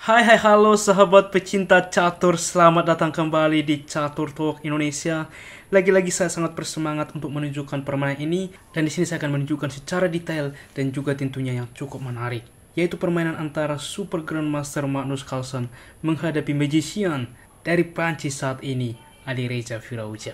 Hai hai halo sahabat pecinta catur, selamat datang kembali di Catur Talk Indonesia. Lagi-lagi saya sangat bersemangat untuk menunjukkan permainan ini dan di sini saya akan menunjukkan secara detail dan juga tentunya yang cukup menarik yaitu permainan antara Super Grandmaster Magnus Carlsen menghadapi Magician dari Prancis saat ini, Ali Reza Firauja.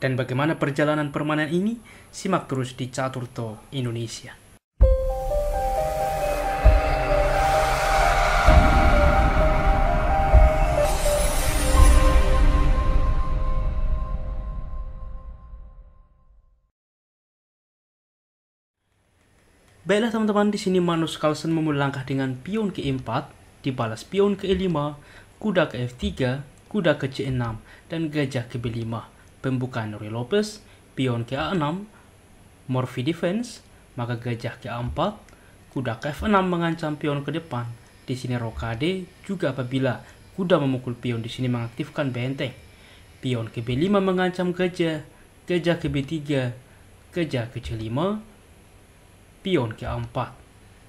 Dan bagaimana perjalanan permainan ini? Simak terus di Catur Talk Indonesia. Baiklah teman-teman, di sini Magnus Carlsen memulai langkah dengan pion ke E4, dibalas pion ke E5, kuda ke F3, kuda ke C6, dan gajah ke B5. Pembukaan Rui Lopez, pion ke A6, Morphy defense, maka gajah ke A4, kuda ke F6 mengancam pion ke depan. Di sini rokade juga apabila kuda memukul pion di sini mengaktifkan benteng. Pion ke B5 mengancam gajah, gajah ke B3, gajah ke C5, pion ke-4,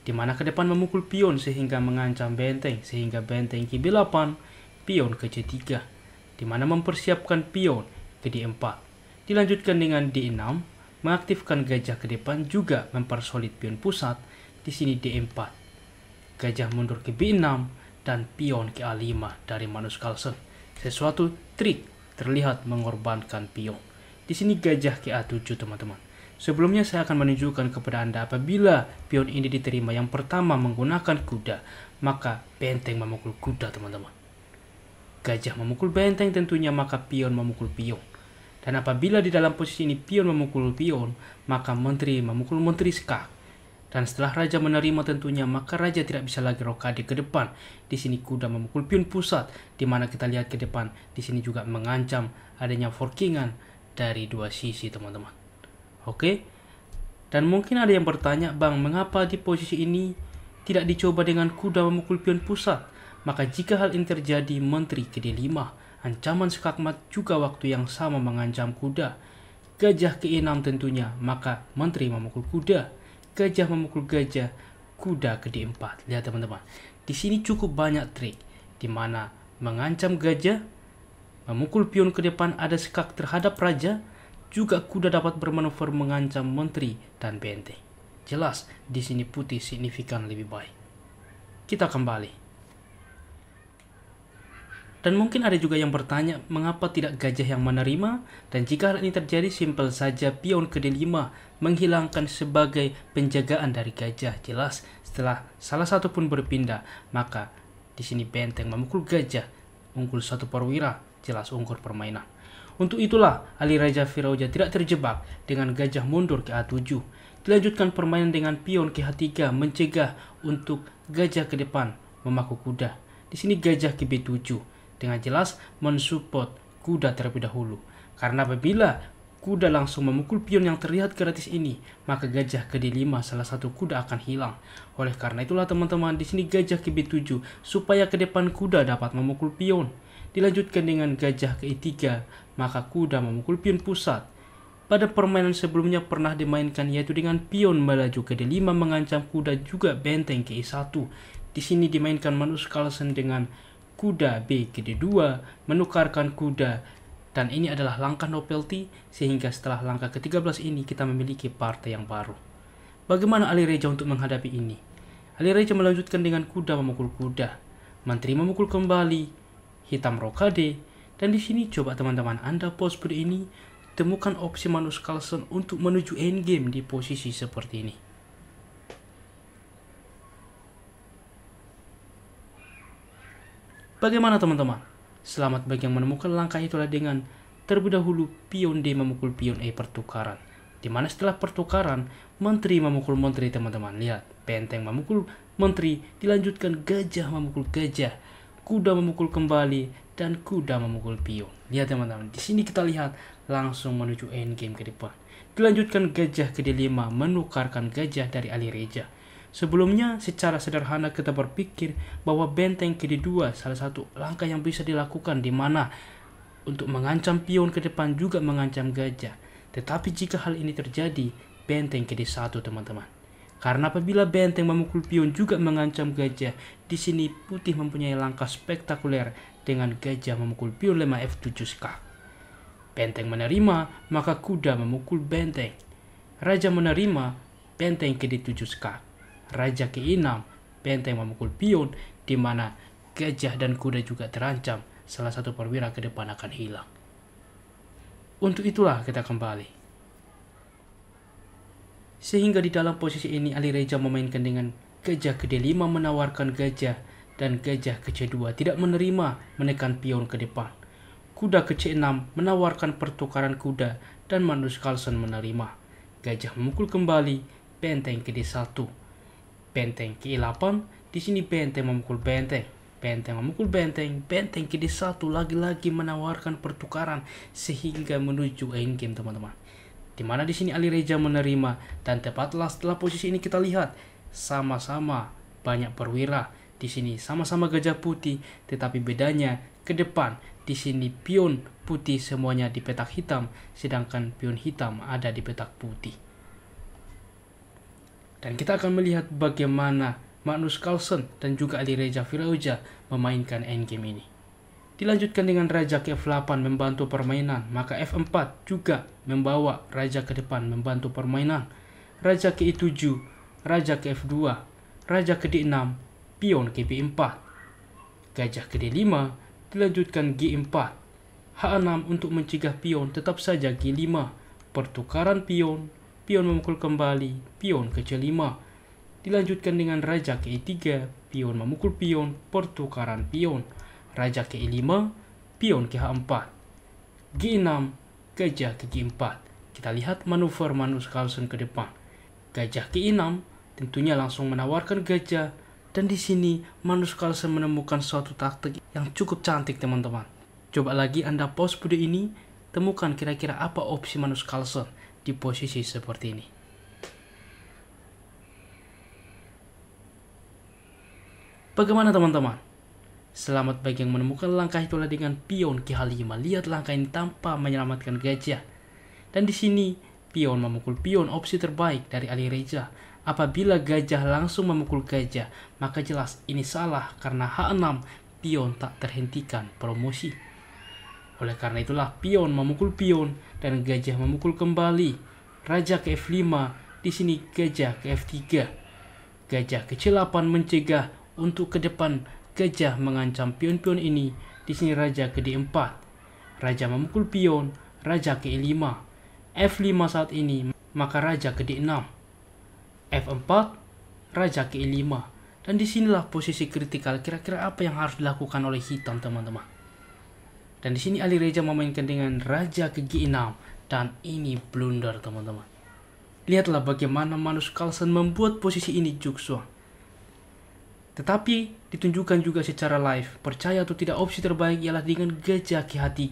di mana ke depan memukul pion sehingga mengancam benteng, sehingga benteng ke B8, pion ke C3, di mana mempersiapkan pion ke D4. Dilanjutkan dengan D6, mengaktifkan gajah ke depan juga mempersolid pion pusat, di sini D4. Gajah mundur ke B6 dan pion ke A5 dari Manus Carlsen. Sesuatu trik terlihat mengorbankan pion. Di sini gajah ke A7 teman-teman. Sebelumnya saya akan menunjukkan kepada Anda apabila pion ini diterima yang pertama menggunakan kuda, maka benteng memukul kuda teman-teman. Gajah memukul benteng tentunya maka pion memukul pion. Dan apabila di dalam posisi ini pion memukul pion, maka menteri memukul menteri skak. Dan setelah raja menerima tentunya, maka raja tidak bisa lagi rokade ke depan. Di sini kuda memukul pion pusat, di mana kita lihat ke depan. Di sini juga mengancam adanya forkingan dari dua sisi teman-teman. Oke? Dan mungkin ada yang bertanya, Bang, mengapa di posisi ini tidak dicoba dengan kuda memukul pion pusat? Maka jika hal ini terjadi, Menteri ke-5, ancaman skakmat juga waktu yang sama mengancam kuda. Gajah ke-6 tentunya, maka Menteri memukul kuda. Gajah memukul gajah, kuda ke-4. Lihat teman-teman, di sini cukup banyak trik, di mana mengancam gajah, memukul pion ke depan ada skak terhadap raja, juga kuda dapat bermanuver mengancam menteri dan benteng. Jelas di sini putih signifikan lebih baik. Kita kembali. Dan mungkin ada juga yang bertanya mengapa tidak gajah yang menerima dan jika hal ini terjadi simpel saja pion ke D5 menghilangkan sebagai penjagaan dari gajah jelas setelah salah satu pun berpindah maka di sini benteng memukul gajah unggul satu perwira jelas unggul permainan. Untuk itulah Ali Raja Firauja tidak terjebak dengan gajah mundur ke A7. Dilanjutkan permainan dengan pion ke H3 mencegah untuk gajah ke depan memaku kuda. Di sini gajah ke B7 dengan jelas mensupport kuda terlebih dahulu. Karena apabila kuda langsung memukul pion yang terlihat gratis ini, maka gajah ke D5 salah satu kuda akan hilang. Oleh karena itulah teman-teman, di sini gajah ke B7 supaya ke depan kuda dapat memukul pion dilanjutkan dengan gajah ke-3, maka kuda memukul pion pusat. Pada permainan sebelumnya pernah dimainkan yaitu dengan pion melaju ke D5 mengancam kuda juga benteng ke E1. Di sini dimainkan manus Carlsen dengan kuda B ke D2 menukarkan kuda dan ini adalah langkah novelty sehingga setelah langkah ke-13 ini kita memiliki partai yang baru. Bagaimana Ali Reja untuk menghadapi ini? Ali Reja melanjutkan dengan kuda memukul kuda. Menteri memukul kembali, hitam rokade, dan di sini coba teman-teman Anda pause video ini, temukan opsi manus kalsen untuk menuju endgame di posisi seperti ini. Bagaimana teman-teman? Selamat bagi yang menemukan langkah itulah dengan terlebih dahulu pion D memukul pion E pertukaran. Dimana setelah pertukaran, menteri memukul menteri teman-teman. Lihat, benteng memukul menteri, dilanjutkan gajah memukul gajah kuda memukul kembali, dan kuda memukul pion. Lihat teman-teman, di sini kita lihat langsung menuju endgame ke depan. Dilanjutkan gajah ke D5 menukarkan gajah dari alireja. reja. Sebelumnya, secara sederhana kita berpikir bahwa benteng ke D2 salah satu langkah yang bisa dilakukan di mana untuk mengancam pion ke depan juga mengancam gajah. Tetapi jika hal ini terjadi, benteng ke D1 teman-teman. Karena apabila benteng memukul pion juga mengancam gajah, di sini putih mempunyai langkah spektakuler dengan gajah memukul pion lema F7 Skak. Benteng menerima, maka kuda memukul benteng. Raja menerima, benteng ke D7 Skak. Raja ke-6, benteng memukul pion, di mana gajah dan kuda juga terancam. Salah satu perwira ke depan akan hilang. Untuk itulah kita kembali. Sehingga di dalam posisi ini Ali Reja memainkan dengan gajah ke D5 menawarkan gajah dan gajah ke C2 tidak menerima menekan pion ke depan. Kuda ke C6 menawarkan pertukaran kuda dan Magnus Carlsen menerima. Gajah memukul kembali benteng ke D1. Benteng ke E8, di sini benteng memukul benteng. Benteng memukul benteng, benteng ke D1 lagi-lagi menawarkan pertukaran sehingga menuju endgame teman-teman di mana di sini Ali Reja menerima dan tepatlah setelah posisi ini kita lihat sama-sama banyak perwira di sini sama-sama gajah putih tetapi bedanya ke depan di sini pion putih semuanya di petak hitam sedangkan pion hitam ada di petak putih dan kita akan melihat bagaimana Magnus Carlsen dan juga Ali Reja Firauja memainkan endgame ini. Dilanjutkan dengan raja ke F8 membantu permainan, maka F4 juga membawa raja ke depan membantu permainan. Raja ke E7, raja ke F2, raja ke D6, pion ke B4. Gajah ke D5, dilanjutkan G4. H6 untuk mencegah pion tetap saja G5. Pertukaran pion, pion memukul kembali, pion ke C5. Dilanjutkan dengan raja ke E3, pion memukul pion, pertukaran pion raja ke 5 pion ke H4, G6, gajah ke G4. Kita lihat manuver Magnus Carlsen ke depan. Gajah ke 6 tentunya langsung menawarkan gajah dan di sini Magnus Carlsen menemukan suatu taktik yang cukup cantik teman-teman. Coba lagi Anda pause video ini, temukan kira-kira apa opsi Magnus Carlsen di posisi seperti ini. Bagaimana teman-teman? Selamat bagi yang menemukan langkah itulah dengan pion K5. Lihat langkah ini tanpa menyelamatkan gajah. Dan di sini, pion memukul pion opsi terbaik dari Ali Reza. Apabila gajah langsung memukul gajah, maka jelas ini salah karena H6 pion tak terhentikan promosi. Oleh karena itulah pion memukul pion dan gajah memukul kembali. Raja ke F5, di sini gajah ke F3. Gajah ke C8 mencegah untuk ke depan Gajah mengancam pion-pion ini. Di sini raja ke D4. Raja memukul pion, raja ke E5. F5 saat ini, maka raja ke D6. F4, raja ke E5. Dan disinilah posisi kritikal kira-kira apa yang harus dilakukan oleh hitam teman-teman. Dan di sini Ali Reja memainkan dengan raja ke G6 dan ini blunder teman-teman. Lihatlah bagaimana Manus Carlsen membuat posisi ini Juksuang. Tetapi ditunjukkan juga secara live, percaya atau tidak opsi terbaik ialah dengan gajah KH3,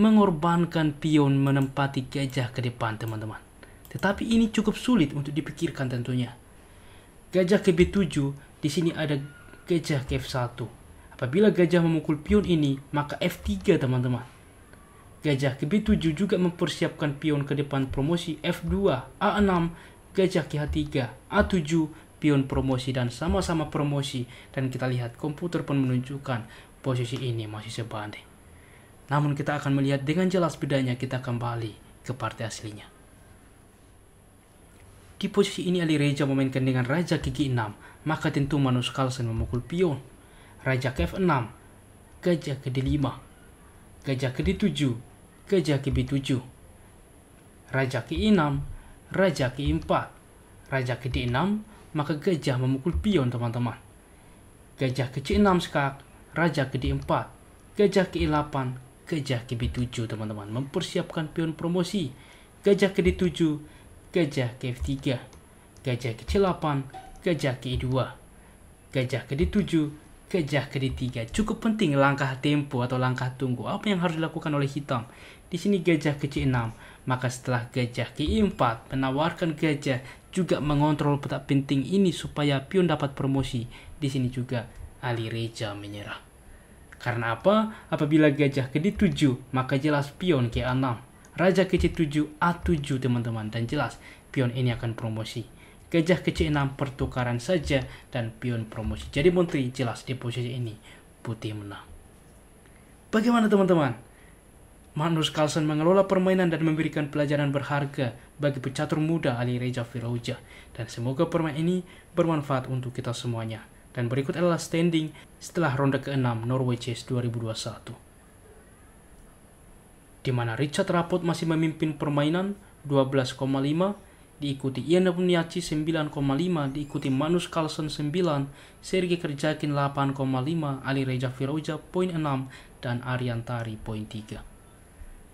mengorbankan pion menempati gajah ke depan teman-teman. Tetapi ini cukup sulit untuk dipikirkan tentunya. Gajah ke B7, di sini ada gajah ke F1. Apabila gajah memukul pion ini, maka F3 teman-teman. Gajah ke B7 juga mempersiapkan pion ke depan promosi F2, A6, gajah ke H3, A7, pion promosi dan sama-sama promosi dan kita lihat komputer pun menunjukkan posisi ini masih sebanding. Namun kita akan melihat dengan jelas bedanya kita kembali ke partai aslinya. Di posisi ini Ali Reja memainkan dengan Raja Kiki 6, maka tentu Manus Carlsen memukul pion. Raja ke F6, Gajah ke D5, Gajah ke D7, Gajah ke B7, Raja ke I6, Raja ke I4, Raja ke D6, maka gajah memukul pion teman-teman. Gajah ke C6 skak, raja ke D4, gajah ke E8, gajah ke B7 teman-teman. Mempersiapkan pion promosi, gajah ke D7, gajah ke F3, gajah ke C8, gajah ke E2, gajah ke D7, gajah ke D3. Cukup penting langkah tempo atau langkah tunggu. Apa yang harus dilakukan oleh hitam? Di sini gajah ke C6, maka setelah gajah ke E4 menawarkan gajah juga mengontrol petak penting ini supaya Pion dapat promosi. Di sini juga Ali Reja menyerah. Karena apa? Apabila gajah ke D7, maka jelas pion ke A6. Raja ke C7, A7 teman-teman. Dan jelas pion ini akan promosi. Gajah ke C6 pertukaran saja dan pion promosi. Jadi menteri jelas di posisi ini putih menang. Bagaimana teman-teman? Magnus Carlsen mengelola permainan dan memberikan pelajaran berharga bagi pecatur muda Ali Reza Firoja. Dan semoga permainan ini bermanfaat untuk kita semuanya. Dan berikut adalah standing setelah ronde ke-6 Norway Chess 2021. Di mana Richard Rapot masih memimpin permainan 12,5, diikuti Ian Puniaci 9,5, diikuti Manus Carlsen 9, Sergei Kerjakin 8,5, Ali Reza Firoja 0,6 dan Ariantari 0,3.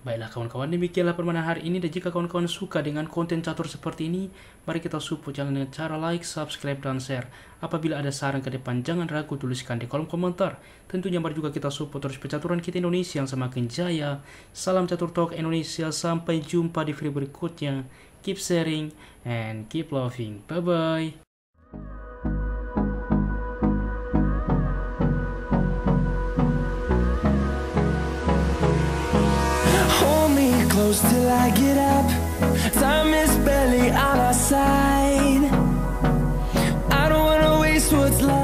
Baiklah kawan-kawan, demikianlah permainan hari ini dan jika kawan-kawan suka dengan konten catur seperti ini, mari kita support channel dengan cara like, subscribe, dan share. Apabila ada saran ke depan, jangan ragu tuliskan di kolom komentar. Tentunya mari juga kita support terus percaturan kita Indonesia yang semakin jaya. Salam Catur Talk Indonesia, sampai jumpa di video berikutnya. Keep sharing and keep loving. Bye-bye. close till I get up Time is barely on our side I don't wanna waste what's left